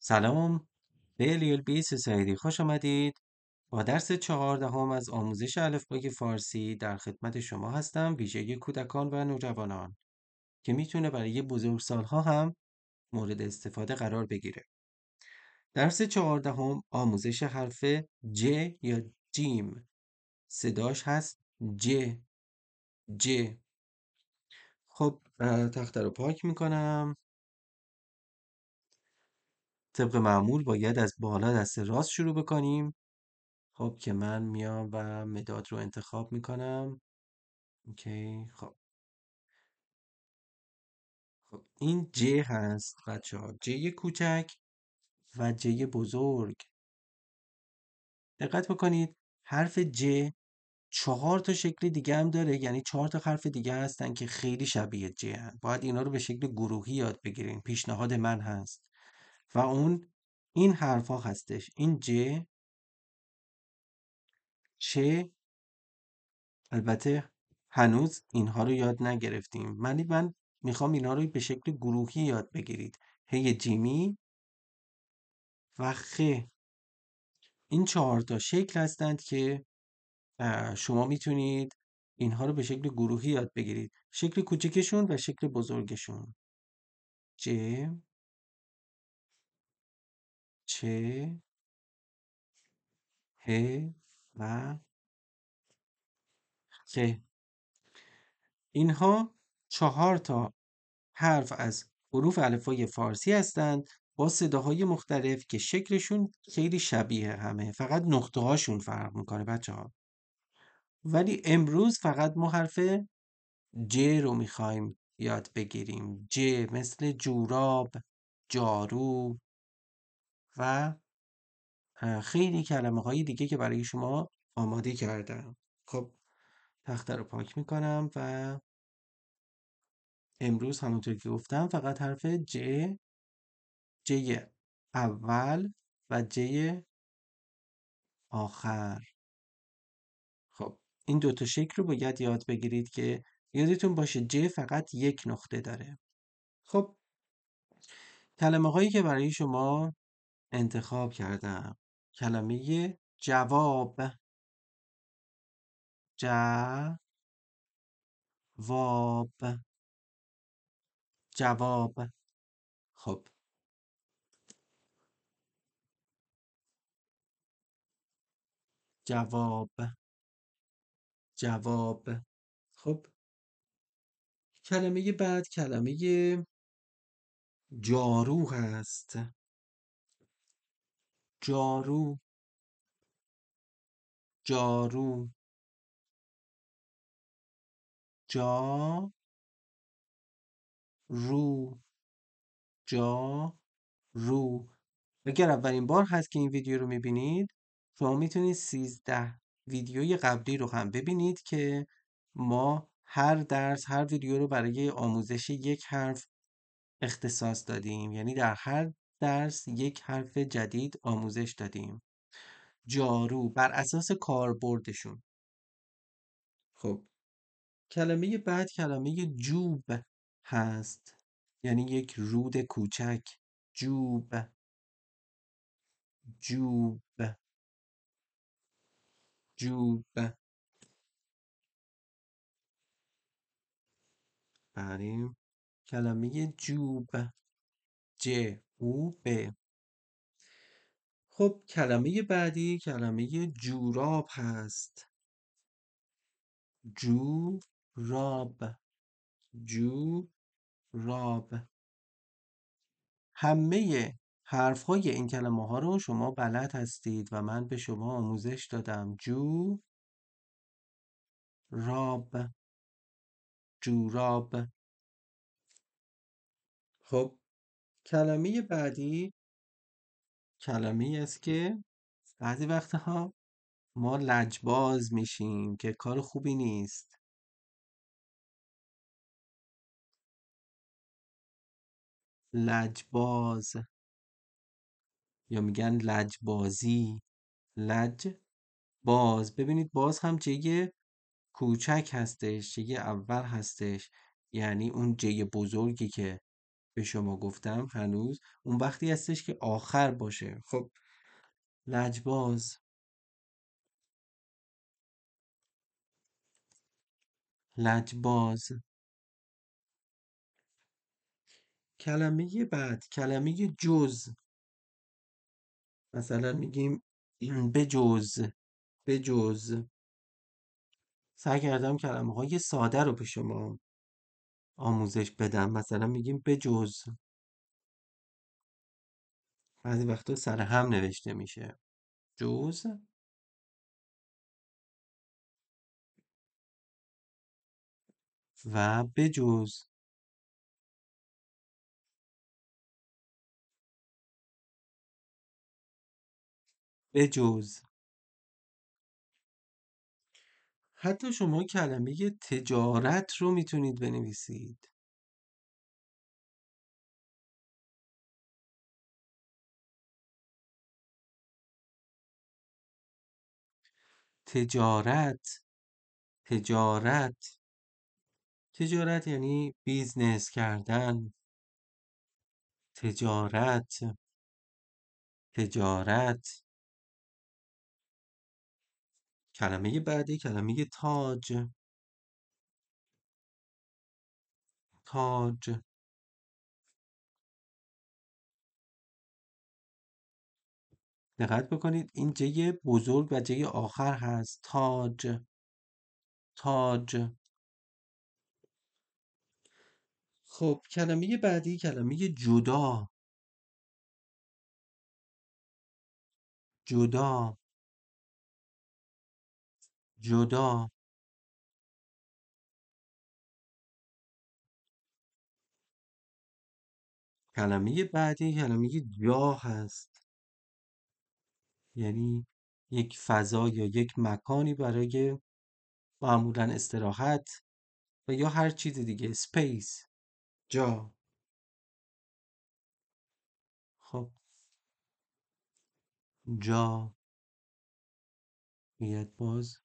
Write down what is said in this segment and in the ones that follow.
سلام به الیل بی سعیدی خوش آمدید با درس چهاردهم از آموزش الفبای فارسی در خدمت شما هستم ویژه کودکان و نوجوانان که میتونه برای سالها هم مورد استفاده قرار بگیره درس چهاردهم آموزش حرف ج یا جیم صداش هست ج ج خب تخت رو پاک میکنم طبق معمول باید از بالا دست راست شروع بکنیم خب که من میام و مداد رو انتخاب میکنم اوکی خب, خب، این ج هست بچه ها کوچک و ج بزرگ دقت بکنید حرف ج چهار تا شکل دیگه هم داره یعنی چهار تا حرف دیگه هستن که خیلی شبیه ج هن. باید اینا رو به شکل گروهی یاد بگیرین پیشنهاد من هست و اون این حرفا هستش این ج چ البته هنوز اینها رو یاد نگرفتیم من, میخوام اینها رو به شکل گروهی یاد بگیرید هی جیمی و خ این چهار تا شکل هستند که شما میتونید اینها رو به شکل گروهی یاد بگیرید شکل کوچکشون و شکل بزرگشون ج چه ه و اینها چهار تا حرف از حروف الفبای فارسی هستند با صداهای مختلف که شکلشون خیلی شبیه همه فقط نقطه هاشون فرق میکنه بچه ها ولی امروز فقط ما حرف ج رو میخوایم یاد بگیریم ج مثل جوراب جارو و خیلی کلمه های دیگه که برای شما آماده کردم خب تخته رو پاک میکنم و امروز همونطور که گفتم فقط حرف ج ج اول و ج آخر خب این دوتا شکل رو باید یاد بگیرید که یادتون باشه ج فقط یک نقطه داره خب کلمه هایی که برای شما انتخاب کردم کلمه جواب جواب جواب خب جواب جواب خب کلمه بعد کلمه جارو هست جارو جارو جا رو جا رو اگر اولین بار هست که این ویدیو رو میبینید شما میتونید 13 ویدیوی قبلی رو هم ببینید که ما هر درس هر ویدیو رو برای آموزش یک حرف اختصاص دادیم یعنی در هر درس یک حرف جدید آموزش دادیم جارو بر اساس کاربردشون خب کلمه بعد کلمه جوب هست یعنی یک رود کوچک جوب جوب جوب بریم بله. کلمه جوب ج به خب کلمه بعدی کلمه جوراب هست جو راب. همه حرف های این کلمه ها رو شما بلد هستید و من به شما آموزش دادم جو راب جوراب خب کلمه بعدی کلمه ای است که بعضی وقتها ما لجباز میشیم که کار خوبی نیست لجباز یا میگن لجبازی لج باز ببینید باز هم جگه کوچک هستش جگه اول هستش یعنی اون جگه بزرگی که به شما گفتم هنوز اون وقتی هستش که آخر باشه خب لجباز لجباز کلمه بعد کلمه جز مثلا میگیم به جز به جز سعی کردم کلمه های ساده رو به شما آموزش بدم مثلا میگیم جز بعضی وقتا سر هم نوشته میشه جز و به به بجز حتی شما کلمه تجارت رو میتونید بنویسید تجارت تجارت تجارت یعنی بیزنس کردن تجارت تجارت کلمه بعدی کلمه تاج تاج دقت بکنید این جه بزرگ و جه آخر هست تاج تاج خب کلمه بعدی کلمه جدا جدا جدا کلمه بعدی کلمه جا هست یعنی یک فضا یا یک مکانی برای معمولا استراحت و یا هر چیز دیگه سپیس جا خب جا میاد باز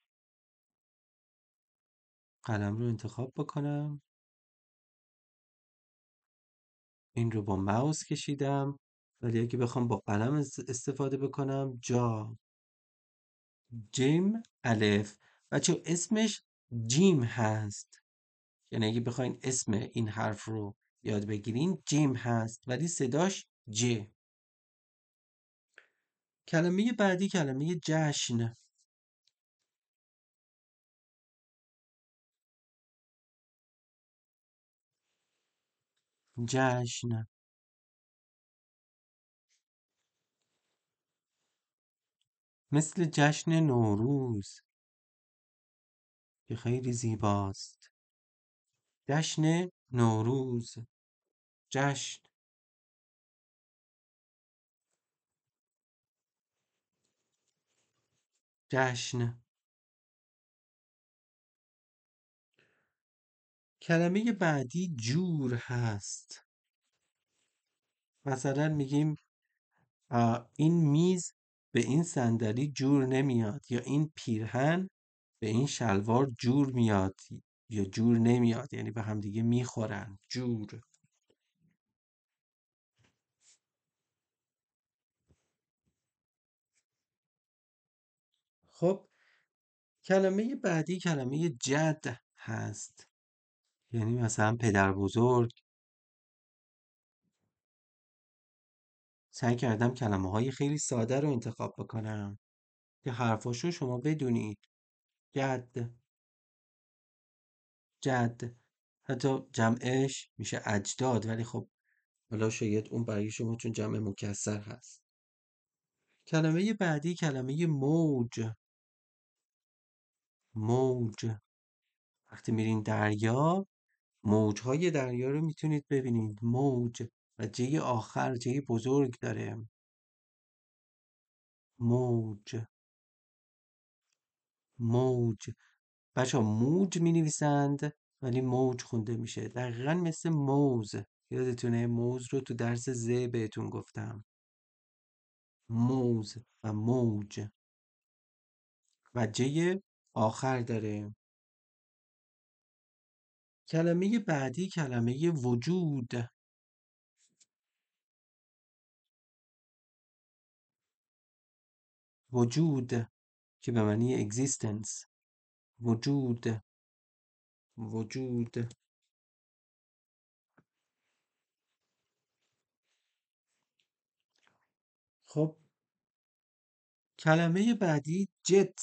قلم رو انتخاب بکنم این رو با ماوس کشیدم ولی اگه بخوام با قلم استفاده بکنم جا جیم الف بچه اسمش جیم هست یعنی اگه بخواین اسم این حرف رو یاد بگیرین جیم هست ولی صداش ج کلمه بعدی کلمه جشن جشن مثل جشن نوروز که خیلی زیباست جشن نوروز جشن جشن کلمه بعدی جور هست مثلا میگیم این میز به این صندلی جور نمیاد یا این پیرهن به این شلوار جور میاد یا جور نمیاد یعنی به همدیگه میخورن جور خب کلمه بعدی کلمه جد هست یعنی مثلا پدر بزرگ سعی کردم کلمه های خیلی ساده رو انتخاب بکنم که حرفاشو شما بدونید جد جد حتی جمعش میشه اجداد ولی خب حالا شاید اون برای شما چون جمع مکسر هست کلمه بعدی کلمه موج موج وقتی میرین دریا های دریا رو میتونید ببینید موج و جه آخر جه بزرگ داره موج موج بچه ها موج می نویسند ولی موج خونده میشه دقیقا مثل موز یادتونه موز رو تو درس ز بهتون گفتم موز و موج و جه آخر داره کلمه بعدی کلمه وجود وجود که به معنی اگزیستنس وجود وجود خب کلمه بعدی جت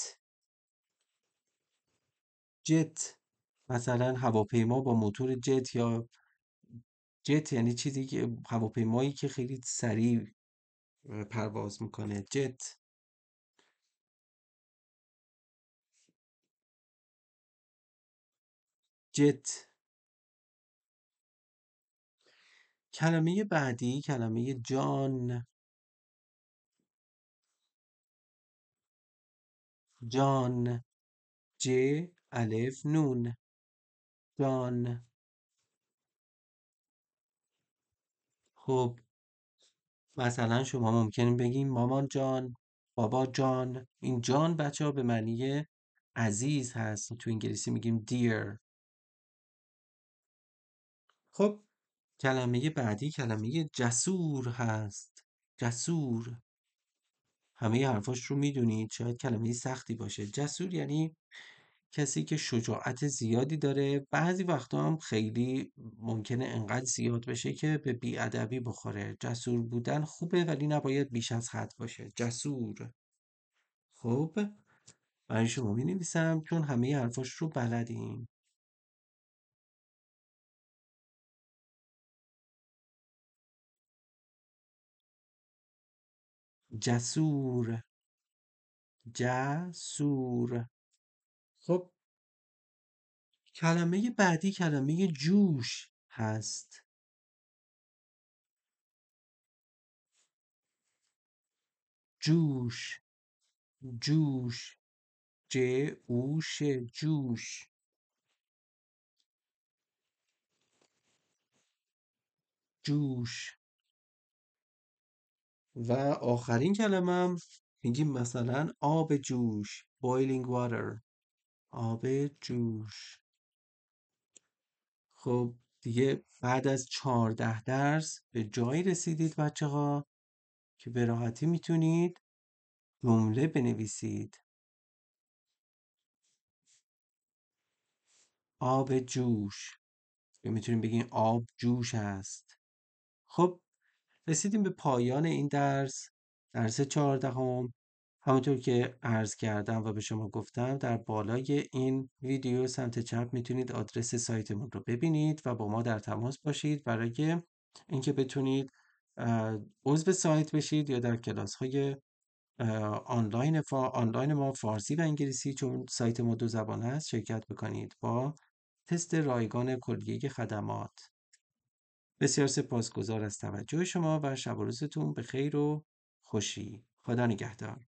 جت مثلا هواپیما با موتور جت یا جت یعنی چیزی که هواپیمایی که خیلی سریع پرواز میکنه جت جت کلمه بعدی کلمه جان جان ج الف نون خب مثلا شما ممکن بگیم مامان جان بابا جان این جان بچه ها به معنی عزیز هست تو انگلیسی میگیم دیر خب کلمه بعدی کلمه جسور هست جسور همه حرفاش رو میدونید شاید کلمه سختی باشه جسور یعنی کسی که شجاعت زیادی داره بعضی وقتا هم خیلی ممکنه انقدر زیاد بشه که به بیادبی بخوره جسور بودن خوبه ولی نباید بیش از حد باشه جسور خب برای شما می نویسم چون همه حرفاش رو بلدیم جسور جسور خب کلمه بعدی کلمه جوش هست جوش جوش ج اوش جوش جوش و آخرین کلمه میگیم مثلا آب جوش boiling water آب جوش خب دیگه بعد از چهارده درس به جایی رسیدید بچه ها که به راحتی میتونید جمله بنویسید آب جوش یا میتونیم بگیم آب جوش است خب رسیدیم به پایان این درس درس چهاردهم همونطور که عرض کردم و به شما گفتم در بالای این ویدیو سمت چپ میتونید آدرس سایتمون رو ببینید و با ما در تماس باشید برای اینکه بتونید عضو سایت بشید یا در کلاس های آنلاین, آنلاین ما فارسی و انگلیسی چون سایت ما دو زبان هست شرکت بکنید با تست رایگان کلیه خدمات بسیار سپاسگزار از توجه شما و شب و روزتون به خیر و خوشی خدا نگهدار